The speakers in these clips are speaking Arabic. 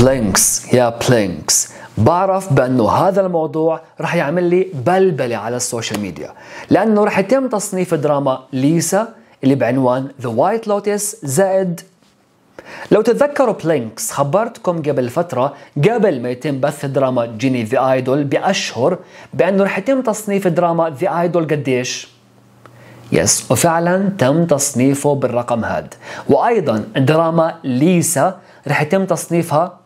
بلينكس يا بلينكس بعرف بانه هذا الموضوع رح يعمل لي بلبله على السوشيال ميديا لانه رح يتم تصنيف دراما ليسا اللي بعنوان ذا وايت لوتس زائد لو تتذكروا بلينكس خبرتكم قبل فترة قبل ما يتم بث دراما جيني ذا ايدول بأشهر بأنه رح يتم تصنيف دراما ذا ايدول قديش؟ يس وفعلا تم تصنيفه بالرقم هاد وايضا دراما ليسا رح يتم تصنيفها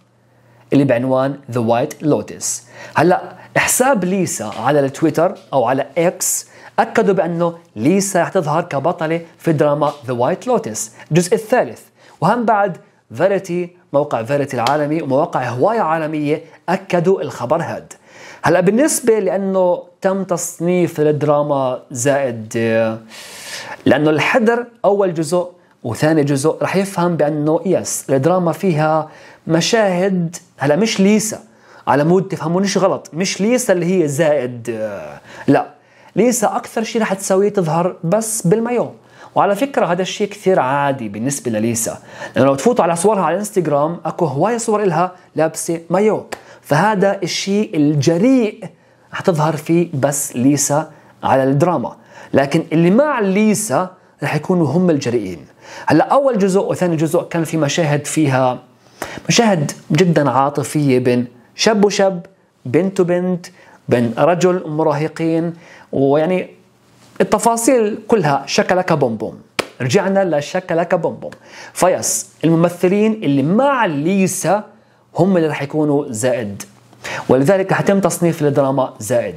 اللي بعنوان ذا وايت لوتس هلا حساب ليسا على التويتر او على اكس اكدوا بانه ليسا رح تظهر كبطله في دراما ذا وايت لوتس الجزء الثالث وهم بعد فيريتي موقع فيريتي العالمي ومواقع هواية عالمية أكدوا الخبر هاد هلا بالنسبة لأنه تم تصنيف الدراما زائد لانه الحدر اول جزء وثاني جزء رح يفهم بانه يس الدراما فيها مشاهد هلا مش ليسا على مود تفهمونيش غلط مش ليسا اللي هي زائد لا ليسا اكثر شيء رح تسويه تظهر بس بالمايو وعلى فكرة هذا الشيء كثير عادي بالنسبة لليسا لأنه لو تفوتوا على صورها على الانستغرام أكو هواية صور إلها لابسة مايو فهذا الشيء الجريء حتظهر فيه بس ليسا على الدراما لكن اللي مع ليسا رح يكونوا هم الجريئين هلا اول جزء وثاني جزء كان في مشاهد فيها مشاهد جدا عاطفيه بين شاب وشاب بنت وبنت بين رجل ومراهقين ويعني التفاصيل كلها شكلك بومبوم رجعنا لشكلك بومبوم فيس الممثلين اللي مع ليسا هم اللي رح يكونوا زائد ولذلك حتم تصنيف الدراما زائد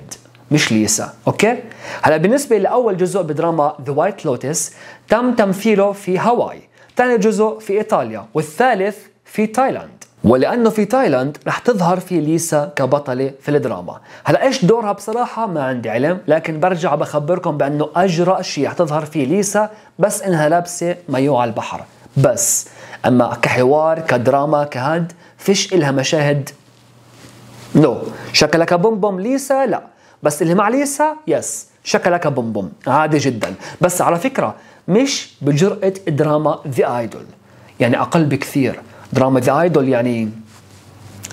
مش ليسا اوكي هلا بالنسبه لاول جزء بدراما ذا وايت لوتس تم تمثيله في هاواي ثاني جزء في ايطاليا والثالث في تايلاند ولانه في تايلاند رح تظهر في ليسا كبطله في الدراما هلا ايش دورها بصراحه ما عندي علم لكن برجع بخبركم بانه اجرأ شيء رح تظهر فيه ليسا بس انها لابسه مايو على البحر بس اما كحوار كدراما كهاد فيش إلها مشاهد نو no. شكلك بوم بوم ليسا لا بس اللي مع ليسا يس شكلك بوم بوم عادي جدا بس على فكرة مش بجرأة دراما ذا ايدول يعني أقل بكثير دراما ذا ايدول يعني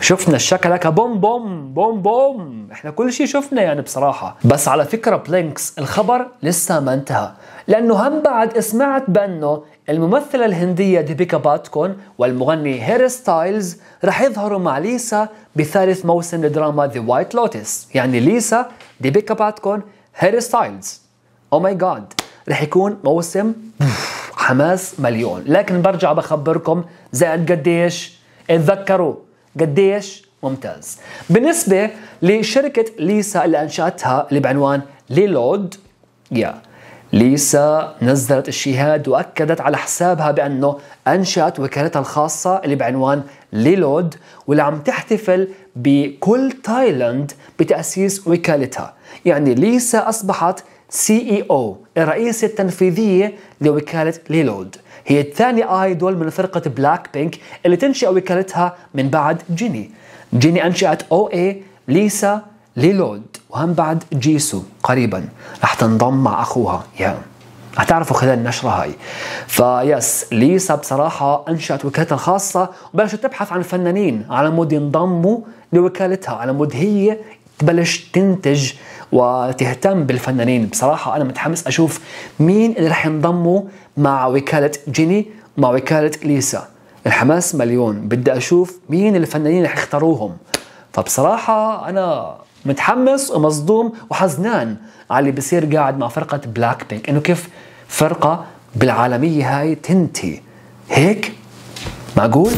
شفنا الشكلكه بوم بوم بوم بوم احنا كل شيء شفنا يعني بصراحه بس على فكره بلينكس الخبر لسه ما انتهى لانه هم بعد سمعت بانه الممثله الهنديه ديبيكا باتكون والمغني هير ستايلز رح يظهروا مع ليسا بثالث موسم لدراما ذا وايت لوتس يعني ليسا ديبيكا باتكون هير ستايلز او ماي جاد رح يكون موسم حماس مليون لكن برجع بخبركم زائد قديش اتذكروا قديش ممتاز بالنسبة لشركة ليسا اللي أنشأتها اللي بعنوان ليلود يا ليسا نزلت الشهاد وأكدت على حسابها بأنه أنشأت وكالتها الخاصة اللي بعنوان ليلود واللي عم تحتفل بكل تايلاند بتأسيس وكالتها يعني ليسا أصبحت سي اي e او الرئيسة التنفيذية لوكالة ليلود هي الثاني ايدول من فرقة بلاك بينك اللي تنشئ وكالتها من بعد جيني جيني انشأت او اي ليسا ليلود وهم بعد جيسو قريبا رح تنضم مع اخوها يا هتعرفوا خلال النشرة هاي فيس ليسا بصراحة أنشأت وكالتها الخاصة وبلشت تبحث عن فنانين على مود ينضموا لوكالتها على مود هي تبلش تنتج وتهتم بالفنانين بصراحة أنا متحمس أشوف مين اللي رح ينضموا مع وكالة جيني مع وكالة ليسا الحماس مليون بدي أشوف مين الفنانين اللي يختاروهم فبصراحة أنا متحمس ومصدوم وحزنان على اللي بصير قاعد مع فرقة بلاك بينك إنه كيف فرقة بالعالمية هاي تنتهي هيك معقول؟